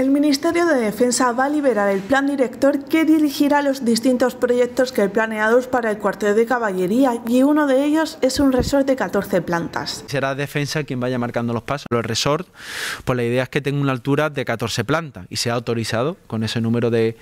El Ministerio de Defensa va a liberar el plan director que dirigirá los distintos proyectos que hay planeados para el cuartel de caballería y uno de ellos es un resort de 14 plantas. Será Defensa quien vaya marcando los pasos. Los resort, pues la idea es que tenga una altura de 14 plantas y se ha autorizado con ese número de,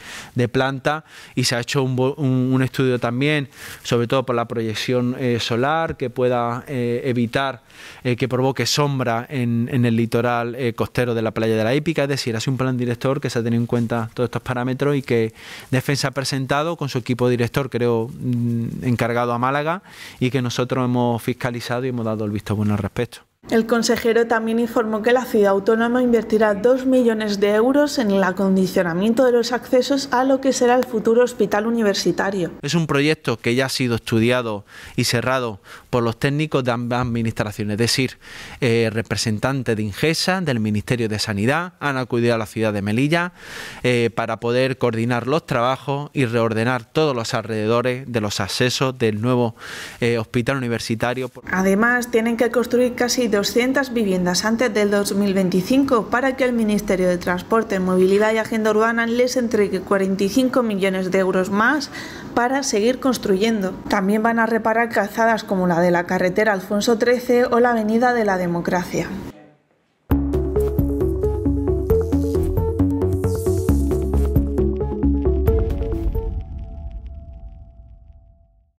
plantas y se ha hecho un, estudio también, sobre todo por la proyección eh, solar que pueda eh, evitar eh, que provoque sombra en, en el litoral costero de la playa de la Épica, es decir, hace un plan director, que se ha tenido en cuenta todos estos parámetros y que Defensa ha presentado con su equipo director, creo, mm, encargado a Málaga y que nosotros hemos fiscalizado y hemos dado el visto bueno al respecto. El consejero también informó que la ciudad autónoma invertirá 2 millones de euros en el acondicionamiento de los accesos a lo que será el futuro hospital universitario. Es un proyecto que ya ha sido estudiado y cerrado por los técnicos de ambas administraciones, es decir, eh, representantes de Ingesa, del Ministerio de Sanidad, han acudido a la ciudad de Melilla eh, para poder coordinar los trabajos y reordenar todos los alrededores de los accesos del nuevo eh, hospital universitario. Además, tienen que construir casi 200 viviendas antes del 2025 para que el Ministerio de Transporte, Movilidad y Agenda Urbana les entregue 45 millones de euros más para seguir construyendo. También van a reparar calzadas como la de la carretera Alfonso XIII o la Avenida de la Democracia.